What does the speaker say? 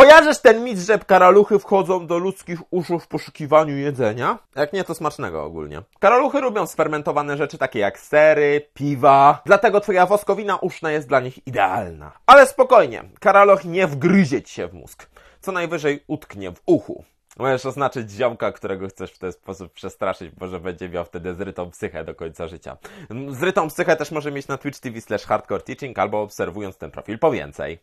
Kojarzysz ten mit, że karaluchy wchodzą do ludzkich uszu w poszukiwaniu jedzenia? Jak nie, to smacznego ogólnie. Karaluchy lubią sfermentowane rzeczy takie jak sery, piwa, dlatego twoja woskowina uszna jest dla nich idealna. Ale spokojnie, karaloch nie wgryzie ci się w mózg. Co najwyżej utknie w uchu. Możesz oznaczyć ziomka, którego chcesz w ten sposób przestraszyć, bo że będzie miał wtedy zrytą psychę do końca życia. Zrytą psychę też może mieć na Twitch TV slash Hardcore Teaching albo obserwując ten profil po więcej.